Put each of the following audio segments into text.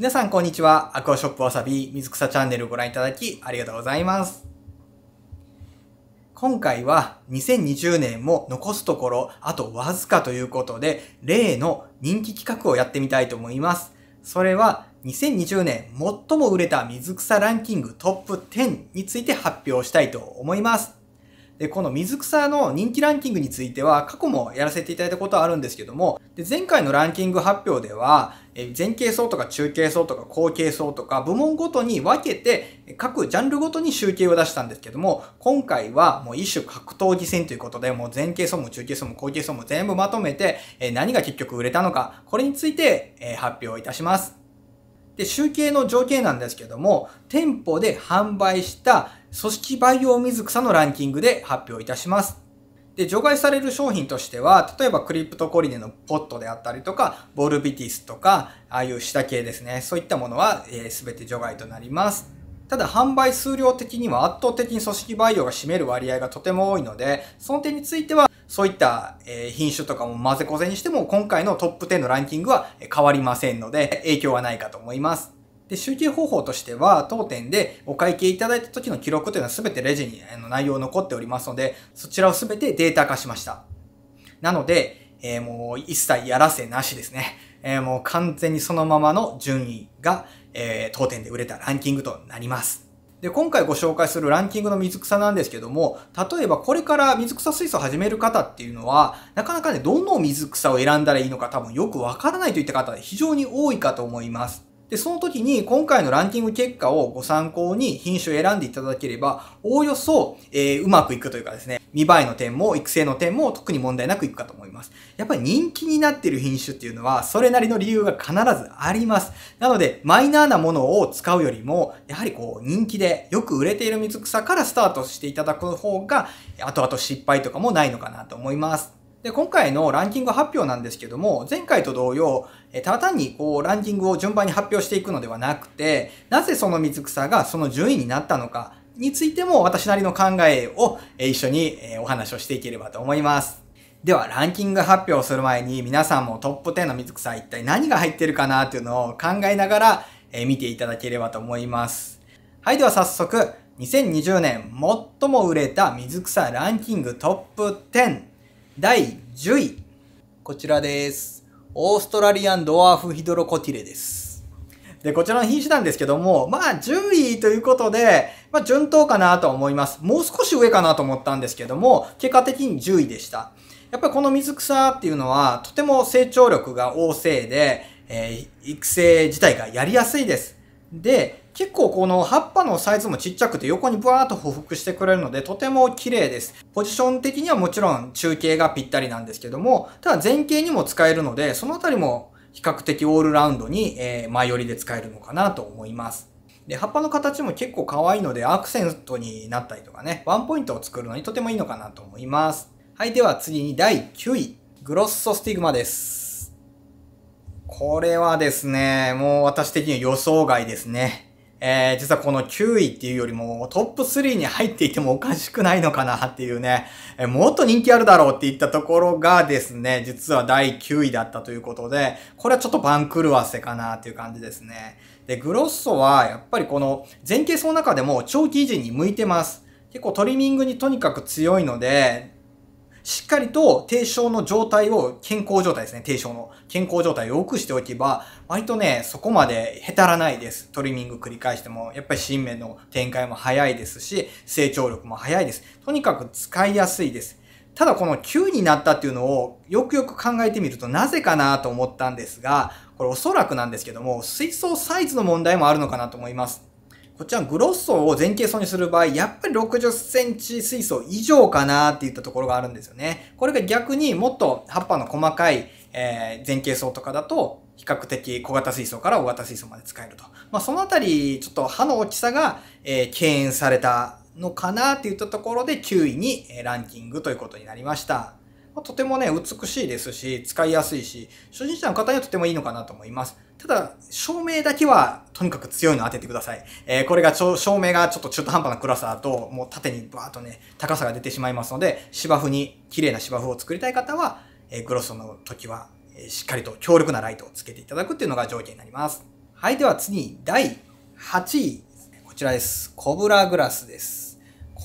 皆さんこんにちは。アクアショップわさび水草チャンネルご覧いただきありがとうございます。今回は2020年も残すところあとわずかということで例の人気企画をやってみたいと思います。それは2020年最も売れた水草ランキングトップ10について発表したいと思います。で、この水草の人気ランキングについては過去もやらせていただいたことはあるんですけども、で前回のランキング発表では前傾層とか中傾層とか後傾層とか部門ごとに分けて各ジャンルごとに集計を出したんですけども今回はもう一種格闘技戦ということでもう前傾層も中傾層も後傾層も全部まとめて何が結局売れたのかこれについて発表いたします。で、集計の条件なんですけども、店舗で販売した組織培養水草のランキングで発表いたします。で、除外される商品としては、例えばクリプトコリネのポットであったりとか、ボルビティスとか、ああいう下系ですね。そういったものは、えー、全て除外となります。ただ販売数量的には圧倒的に組織培養が占める割合がとても多いので、その点については、そういった品種とかも混ぜこぜにしても、今回のトップ10のランキングは変わりませんので、影響はないかと思います。で、集計方法としては、当店でお会計いただいた時の記録というのは全てレジに内容残っておりますので、そちらを全てデータ化しました。なので、えー、もう一切やらせなしですね。えー、もう完全にそのままの順位が、えー、当店で売れたランキングとなります。で、今回ご紹介するランキングの水草なんですけども、例えばこれから水草水素を始める方っていうのは、なかなかね、どの水草を選んだらいいのか多分よくわからないといった方非常に多いかと思います。で、その時に今回のランキング結果をご参考に品種を選んでいただければ、おおよそ、えー、うまくいくというかですね、見栄えの点も育成の点も特に問題なくいくかと思います。やっぱり人気になってる品種っていうのは、それなりの理由が必ずあります。なので、マイナーなものを使うよりも、やはりこう、人気でよく売れている水草からスタートしていただく方が、後々失敗とかもないのかなと思います。で、今回のランキング発表なんですけども、前回と同様、えただ単にこうランキングを順番に発表していくのではなくて、なぜその水草がその順位になったのかについても私なりの考えを一緒にお話をしていければと思います。では、ランキング発表する前に皆さんもトップ10の水草一体何が入ってるかなというのを考えながら見ていただければと思います。はい、では早速、2020年最も売れた水草ランキングトップ10第10位。こちらです。オーストラリアンドワーフヒドロコティレです。で、こちらの品種なんですけども、まあ10位ということで、まあ順当かなと思います。もう少し上かなと思ったんですけども、結果的に10位でした。やっぱりこの水草っていうのは、とても成長力が旺盛で、えー、育成自体がやりやすいです。で、結構この葉っぱのサイズもちっちゃくて横にブワーッと匍匐してくれるのでとても綺麗です。ポジション的にはもちろん中継がぴったりなんですけども、ただ前傾にも使えるので、そのあたりも比較的オールラウンドに、え前寄りで使えるのかなと思います。で、葉っぱの形も結構可愛いのでアクセントになったりとかね、ワンポイントを作るのにとてもいいのかなと思います。はい、では次に第9位、グロッソスティグマです。これはですね、もう私的には予想外ですね。えー、実はこの9位っていうよりもトップ3に入っていてもおかしくないのかなっていうね、えー、もっと人気あるだろうって言ったところがですね、実は第9位だったということで、これはちょっと番狂わせかなっていう感じですね。で、グロッソはやっぱりこの前傾層の中でも長期維持に向いてます。結構トリミングにとにかく強いので、しっかりと低床の状態を、健康状態ですね、低床の。健康状態を良くしておけば、割とね、そこまでへたらないです。トリミング繰り返しても、やっぱり新芽の展開も早いですし、成長力も早いです。とにかく使いやすいです。ただこの9になったっていうのをよくよく考えてみるとなぜかなと思ったんですが、これおそらくなんですけども、水槽サイズの問題もあるのかなと思います。こちらグロッソを前傾層にする場合、やっぱり60センチ水槽以上かなっていったところがあるんですよね。これが逆にもっと葉っぱの細かい、え前傾層とかだと、比較的小型水槽から大型水槽まで使えると。まあ、そのあたり、ちょっと歯の大きさが、え敬遠されたのかなっていったところで9位にランキングということになりました。まあ、とてもね、美しいですし、使いやすいし、初心者の方にはとてもいいのかなと思います。ただ、照明だけは、とにかく強いの当ててください。えー、これが照明がちょっと中途半端な暗さだと、もう縦にバーッとね、高さが出てしまいますので、芝生に、綺麗な芝生を作りたい方は、えー、グロスの時は、えー、しっかりと強力なライトをつけていただくっていうのが条件になります。はい、では次、第8位。こちらです。コブラグラスです。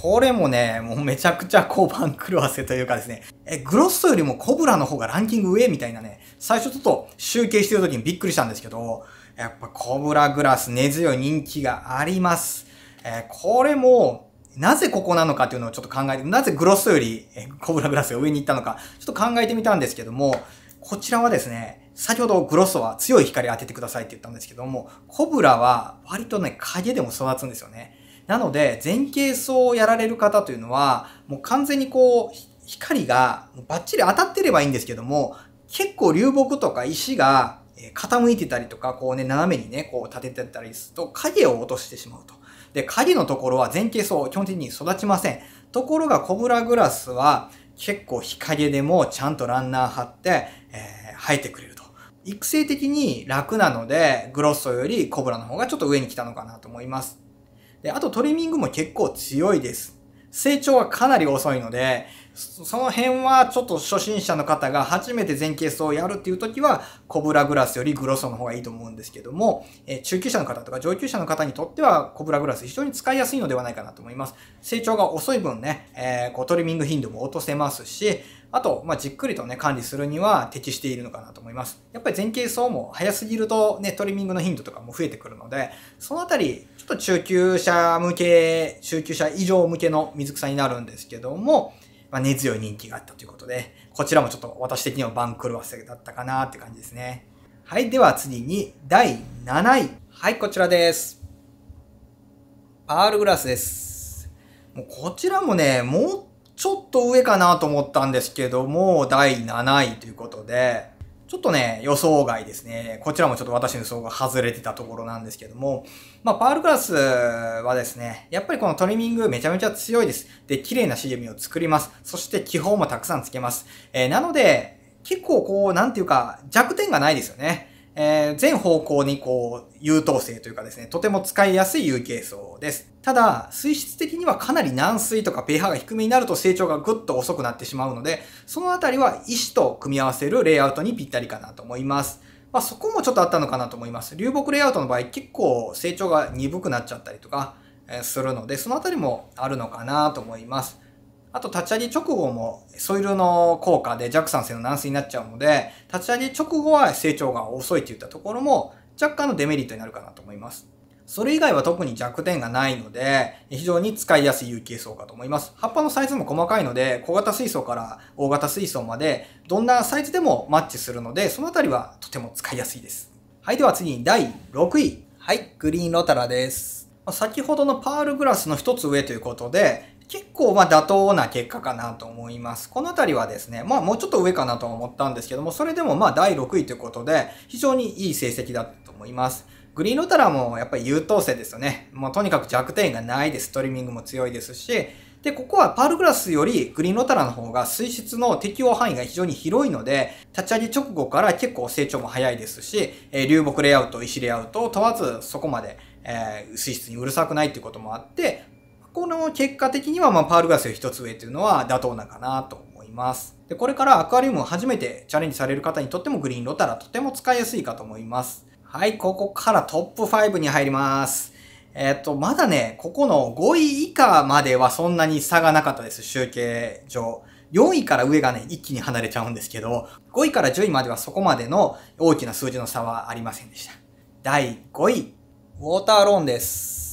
これもね、もうめちゃくちゃ交番狂わせというかですね、え、グロッソよりもコブラの方がランキング上みたいなね、最初ちょっと集計してる時にびっくりしたんですけど、やっぱコブラグラス根強い人気があります。えー、これも、なぜここなのかっていうのをちょっと考えて、なぜグロッソよりコブラグラスが上に行ったのか、ちょっと考えてみたんですけども、こちらはですね、先ほどグロッソは強い光当ててくださいって言ったんですけども、コブラは割とね、影でも育つんですよね。なので、前傾層をやられる方というのは、もう完全にこう、光がバッチリ当たってればいいんですけども、結構流木とか石が傾いてたりとか、こうね、斜めにね、こう立ててたりすると影を落としてしまうと。で、影のところは前傾層、基本的に育ちません。ところがコブラグラスは結構日陰でもちゃんとランナー張って、えー、生えてくれると。育成的に楽なので、グロッソよりコブラの方がちょっと上に来たのかなと思います。で、あとトリミングも結構強いです。成長はかなり遅いので、その辺はちょっと初心者の方が初めて前傾層をやるっていう時は、コブラグラスよりグロソの方がいいと思うんですけども、え中級者の方とか上級者の方にとっては、コブラグラス非常に使いやすいのではないかなと思います。成長が遅い分ね、えこうトリミング頻度も落とせますし、あと、まじっくりとね、管理するには適しているのかなと思います。やっぱり前傾層も早すぎるとね、トリミングの頻度とかも増えてくるので、そのあたり、ちょっと中級者向け、中級者以上向けの水草になるんですけども、まあ、根強い人気があったということで、こちらもちょっと私的には番狂わせだったかなって感じですね。はい、では次に第7位。はい、こちらです。パールグラスです。もうこちらもね、もうちょっと上かなと思ったんですけども、第7位ということで、ちょっとね、予想外ですね。こちらもちょっと私の予想が外れてたところなんですけども、まあ、パールクラスはですね、やっぱりこのトリミングめちゃめちゃ強いです。で、綺麗な茂みを作ります。そして気泡もたくさんつけます。えー、なので、結構こう、なんていうか、弱点がないですよね。えー、全方向にこう、優等生というかですね、とても使いやすい有形層です。ただ、水質的にはかなり軟水とか pH が低めになると成長がぐっと遅くなってしまうので、そのあたりは石と組み合わせるレイアウトにぴったりかなと思います。まあ、そこもちょっとあったのかなと思います。流木レイアウトの場合、結構成長が鈍くなっちゃったりとか、えするので、そのあたりもあるのかなと思います。あと立ち上げ直後もソイルの効果で弱酸性の軟水になっちゃうので、立ち上げ直後は成長が遅いといったところも若干のデメリットになるかなと思います。それ以外は特に弱点がないので、非常に使いやすい有機層かと思います。葉っぱのサイズも細かいので、小型水槽から大型水槽まで、どんなサイズでもマッチするので、そのあたりはとても使いやすいです。はい、では次に第6位。はい、グリーンロタラです。先ほどのパールグラスの一つ上ということで、結構ま妥当な結果かなと思います。この辺りはですね、まあもうちょっと上かなと思ったんですけども、それでもまあ第6位ということで、非常にいい成績だったと思います。グリーンロタラもやっぱり優等生ですよね。もうとにかく弱点がないです。ストリーミングも強いですし、で、ここはパールグラスよりグリーンロタラの方が水質の適応範囲が非常に広いので、立ち上げ直後から結構成長も早いですし、え流木レイアウト、石レイアウトを問わずそこまで、え水質にうるさくないっていうこともあって、この結果的には、まあ、パールガスよ一つ上というのは妥当なかなと思います。で、これからアクアリウムを初めてチャレンジされる方にとってもグリーンロタラとても使いやすいかと思います。はい、ここからトップ5に入ります。えっ、と、まだね、ここの5位以下まではそんなに差がなかったです、集計上。4位から上がね、一気に離れちゃうんですけど、5位から10位まではそこまでの大きな数字の差はありませんでした。第5位、ウォーターローンです。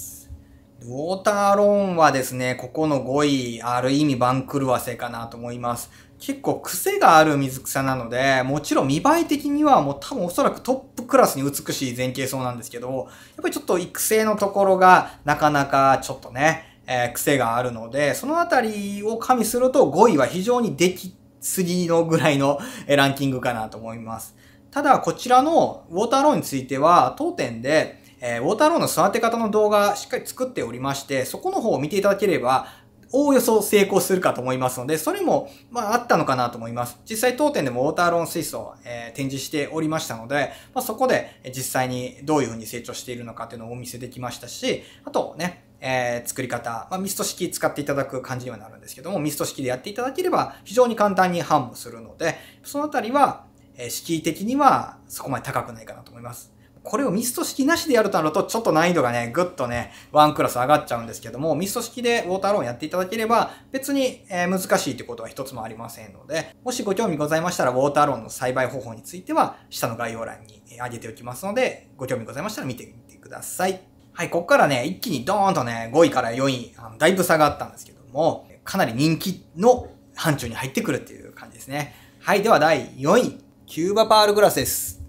ウォーターローンはですね、ここの5位、ある意味番狂わせかなと思います。結構癖がある水草なので、もちろん見栄え的にはもう多分おそらくトップクラスに美しい前景そうなんですけど、やっぱりちょっと育成のところがなかなかちょっとね、えー、癖があるので、そのあたりを加味すると5位は非常にできすぎのぐらいのランキングかなと思います。ただこちらのウォーターローンについては当店でえー、ウォーターローの育て方の動画しっかり作っておりまして、そこの方を見ていただければ、おおよそ成功するかと思いますので、それも、まあ、あったのかなと思います。実際当店でもウォーターローン水素を、えー、展示しておりましたので、まあ、そこで実際にどういうふうに成長しているのかっていうのをお見せできましたし、あとね、えー、作り方、まあ、ミスト式使っていただく感じにはなるんですけども、ミスト式でやっていただければ非常に簡単に反応するので、そのあたりは、えー、敷的にはそこまで高くないかなと思います。これをミスト式なしでやるとなると、ちょっと難易度がね、ぐっとね、ワンクラス上がっちゃうんですけども、ミスト式でウォーターローンやっていただければ、別に、え難しいってことは一つもありませんので、もしご興味ございましたら、ウォーターローンの栽培方法については、下の概要欄に上げておきますので、ご興味ございましたら見てみてください。はい、ここからね、一気にドーンとね、5位から4位、あのだいぶ下がったんですけども、かなり人気の範疇に入ってくるっていう感じですね。はい、では第4位、キューバパールグラスです。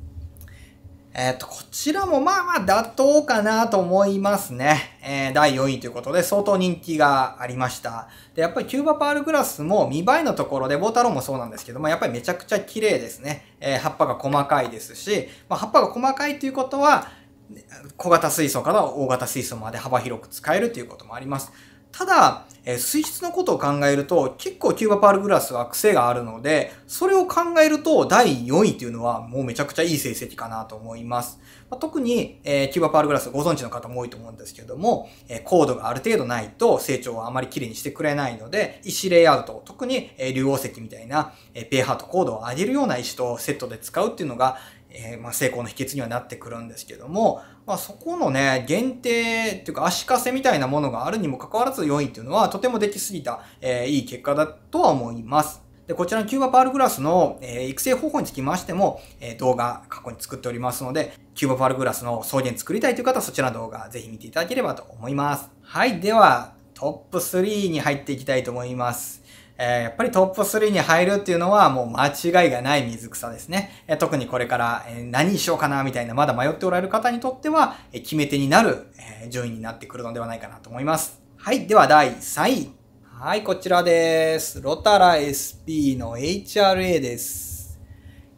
えっ、ー、と、こちらもまあまあ妥当かなと思いますね。えー、第4位ということで相当人気がありました。で、やっぱりキューバパールグラスも見栄えのところで、ボータローもそうなんですけども、やっぱりめちゃくちゃ綺麗ですね。えー、葉っぱが細かいですし、まあ、葉っぱが細かいということは、小型水槽から大型水槽まで幅広く使えるということもあります。ただ、え水質のことを考えると、結構キューバパールグラスは癖があるので、それを考えると第4位っていうのはもうめちゃくちゃいい成績かなと思います。ま特に、えキューバパールグラスご存知の方も多いと思うんですけども、え高度がある程度ないと成長はあまり綺麗にしてくれないので、石レイアウト、特に、えー、竜王石みたいな、えー、pH と高度を上げるような石とセットで使うっていうのが、えー、まあ、成功の秘訣にはなってくるんですけども、まあ、そこのね、限定っていうか足かせみたいなものがあるにもかかわらず4位っていうのはとてもできすぎた、えー、いい結果だとは思います。で、こちらのキューバパールグラスの、えー、育成方法につきましても、えー、動画過去に作っておりますので、キューバパールグラスの草原作りたいという方はそちらの動画ぜひ見ていただければと思います。はい、ではトップ3に入っていきたいと思います。えー、やっぱりトップ3に入るっていうのはもう間違いがない水草ですね。えー、特にこれから、えー、何にしようかなみたいなまだ迷っておられる方にとっては、え決め手になる、え順位になってくるのではないかなと思います。はい。では第3位。はい、こちらです。ロタラ SP の HRA です。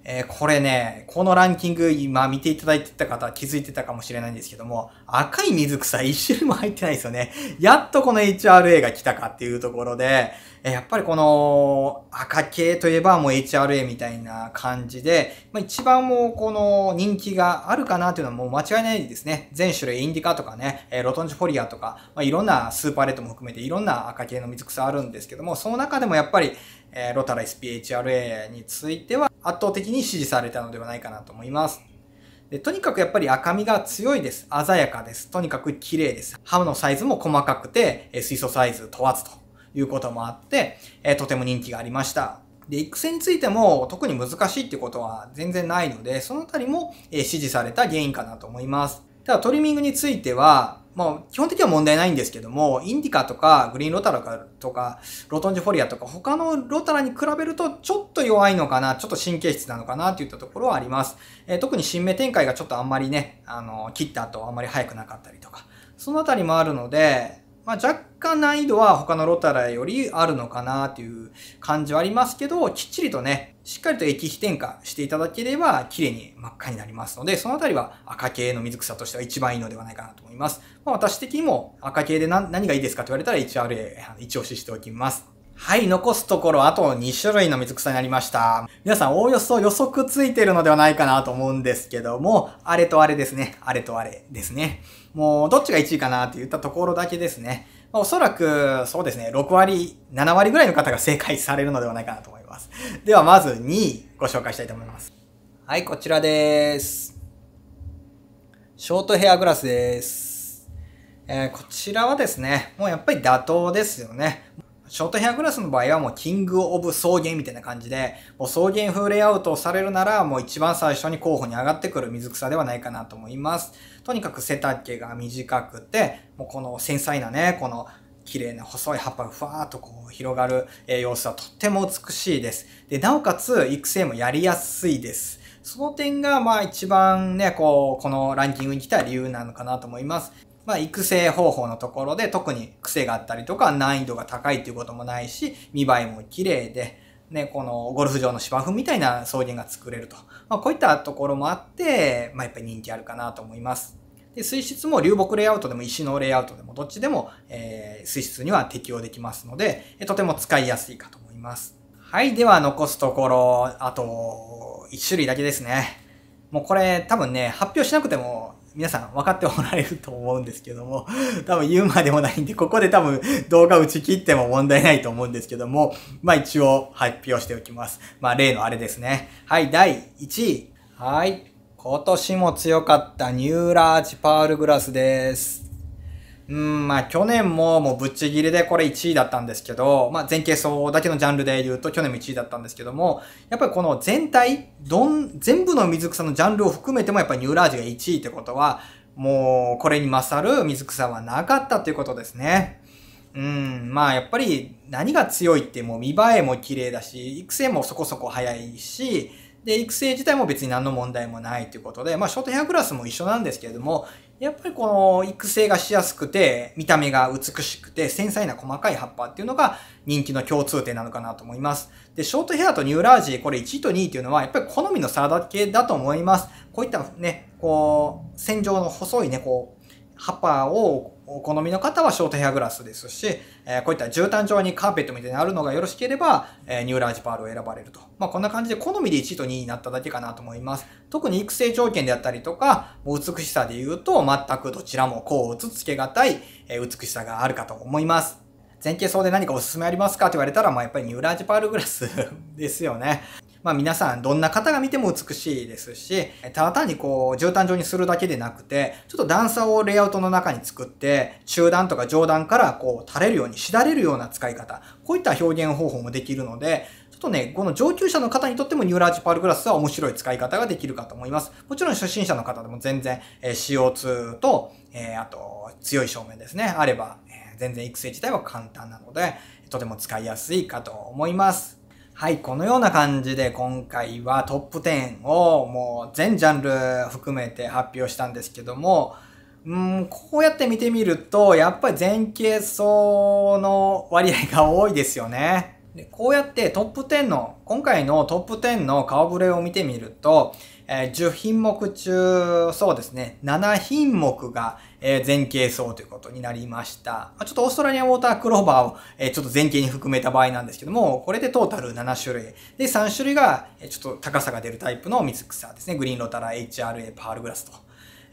えこれね、このランキング今見ていただいてた方気づいてたかもしれないんですけども、赤い水草一種類も入ってないですよね。やっとこの HRA が来たかっていうところで、やっぱりこの赤系といえばもう HRA みたいな感じで、まあ、一番もうこの人気があるかなというのはもう間違いないですね。全種類インディカとかね、ロトンジフォリアとか、まあ、いろんなスーパーレッドも含めていろんな赤系の水草あるんですけども、その中でもやっぱり、えロタラ SPHRA については圧倒的に支持されたのではないかなと思います。でとにかくやっぱり赤みが強いです。鮮やかです。とにかく綺麗です。ハムのサイズも細かくて、水素サイズ問わずということもあって、えー、とても人気がありました。で、育成についても特に難しいってことは全然ないので、そのあたりも、えー、支持された原因かなと思います。ただトリミングについては、まう基本的には問題ないんですけども、インディカとかグリーンロタラとか、ロトンジフォリアとか、他のロタラに比べるとちょっと弱いのかな、ちょっと神経質なのかなといったところはあります。えー、特に新芽展開がちょっとあんまりね、あの、切った後あんまり早くなかったりとか、そのあたりもあるので、まあ、若干難易度は他のロタラよりあるのかなという感じはありますけど、きっちりとね、しっかりと液肥添加していただければ、綺麗に真っ赤になりますので、そのあたりは赤系の水草としては一番いいのではないかなと思います。まあ、私的にも赤系で何がいいですかと言われたら 1RA、一押ししておきます。はい、残すところあと2種類の水草になりました。皆さんおおよそ予測ついてるのではないかなと思うんですけども、あれとあれですね。あれとあれですね。もうどっちが1位かなって言ったところだけですね。まあ、おそらくそうですね、6割、7割ぐらいの方が正解されるのではないかなと思います。ではまず2位ご紹介したいと思います。はい、こちらです。ショートヘアグラスです。えー、こちらはですね、もうやっぱり妥当ですよね。ショートヘアグラスの場合はもうキングオブ草原みたいな感じで、もう草原風レイアウトをされるならもう一番最初に候補に上がってくる水草ではないかなと思います。とにかく背丈が短くて、もうこの繊細なね、この綺麗な細い葉っぱがふわーっとこう広がる様子はとっても美しいです。で、なおかつ育成もやりやすいです。その点がまあ一番ね、こう、このランキングに来た理由なのかなと思います。まあ、育成方法のところで特に癖があったりとか難易度が高いっていうこともないし、見栄えも綺麗で、ね、このゴルフ場の芝生みたいな草原が作れると。まあ、こういったところもあって、まあ、やっぱり人気あるかなと思います。で、水質も流木レイアウトでも石のレイアウトでもどっちでも、えー、水質には適用できますので、とても使いやすいかと思います。はい、では残すところ、あと、1種類だけですね。もうこれ多分ね、発表しなくても皆さん分かっておられると思うんですけども、多分言うまでもないんで、ここで多分動画打ち切っても問題ないと思うんですけども、まあ一応発表しておきます。まあ例のあれですね。はい、第1位。はい。今年も強かったニューラージパールグラスです。うん、まあ去年ももうぶっちぎりでこれ1位だったんですけど、まあ前軽層だけのジャンルで言うと去年も1位だったんですけども、やっぱりこの全体、どん、全部の水草のジャンルを含めてもやっぱりニューラージが1位ってことは、もうこれに勝る水草はなかったということですね。うん、まあやっぱり何が強いってもう見栄えも綺麗だし、育成もそこそこ早いし、で、育成自体も別に何の問題もないということで、まあ、ショートヘアクラスも一緒なんですけれども、やっぱりこの育成がしやすくて、見た目が美しくて、繊細な細かい葉っぱっていうのが人気の共通点なのかなと思います。で、ショートヘアとニューラージー、これ1位と2位っていうのは、やっぱり好みのサラダ系だと思います。こういったね、こう、線状の細いね、こう、葉っぱをお好みの方はショートヘアグラスですし、えー、こういった絨毯状にカーペットみたいにあるのがよろしければ、えー、ニューラージパールを選ばれると。まあ、こんな感じで好みで1と2になっただけかなと思います。特に育成条件であったりとか、もう美しさで言うと全くどちらもこう打つつけがたい、えー、美しさがあるかと思います。前傾層で何かおすすめありますかって言われたら、まあ、やっぱりニューラージパールグラス ですよね。まあ、皆さんどんな方が見ても美しいですし、ただ単にこう、絨毯状にするだけでなくて、ちょっと段差をレイアウトの中に作って、中段とか上段からこう、垂れるように、しだれるような使い方、こういった表現方法もできるので、ちょっとね、この上級者の方にとってもニューラージパールグラスは面白い使い方ができるかと思います。もちろん初心者の方でも全然、え CO2 と、えあと、強い正明ですね、あれば、全然育成自体は簡単なので、とても使いやすいかと思います。はい、このような感じで今回はトップ10をもう全ジャンル含めて発表したんですけども、うん、こうやって見てみると、やっぱり前傾層の割合が多いですよね。でこうやってトップ10の、今回のトップ10の顔ぶれを見てみると、えー、10品目中、そうですね、7品目が、えー、前傾層ということになりました。ちょっとオーストラリアウォータークローバーを、えー、ちょっと前傾に含めた場合なんですけども、これでトータル7種類。で、3種類が、えちょっと高さが出るタイプの水草ですね。グリーンロタラ、HRA、パールグラスと。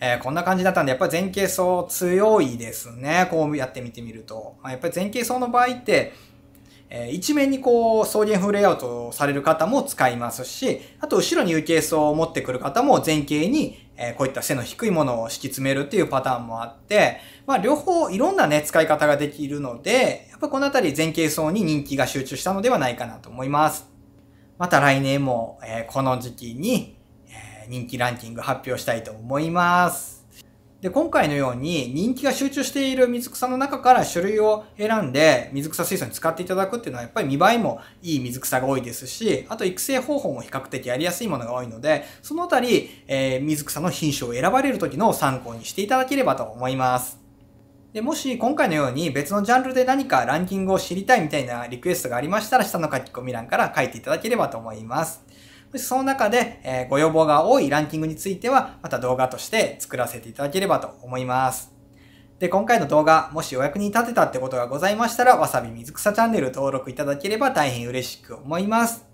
えこんな感じだったんで、やっぱり前傾層強いですね。こうやって見てみると。やっぱり前傾層の場合って、え一面にこう、草原風レイアウトされる方も使いますし、あと後ろに u 形層を持ってくる方も前傾に、えこういった背の低いものを敷き詰めるっていうパターンもあって、まあ両方いろんなね、使い方ができるので、やっぱこのあたり前傾層に人気が集中したのではないかなと思います。また来年も、えこの時期に、え人気ランキング発表したいと思います。で、今回のように人気が集中している水草の中から種類を選んで水草水槽に使っていただくっていうのはやっぱり見栄えもいい水草が多いですし、あと育成方法も比較的やりやすいものが多いので、そのあたり、えー、水草の品種を選ばれる時の参考にしていただければと思います。で、もし今回のように別のジャンルで何かランキングを知りたいみたいなリクエストがありましたら下の書き込み欄から書いていただければと思います。その中で、えご要望が多いランキングについては、また動画として作らせていただければと思います。で、今回の動画、もしお役に立てたってことがございましたら、わさび水草チャンネル登録いただければ大変嬉しく思います。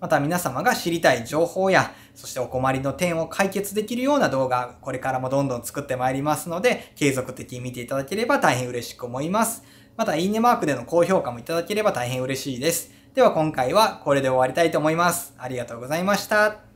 また皆様が知りたい情報や、そしてお困りの点を解決できるような動画、これからもどんどん作ってまいりますので、継続的に見ていただければ大変嬉しく思います。また、いいねマークでの高評価もいただければ大変嬉しいです。では今回はこれで終わりたいと思います。ありがとうございました。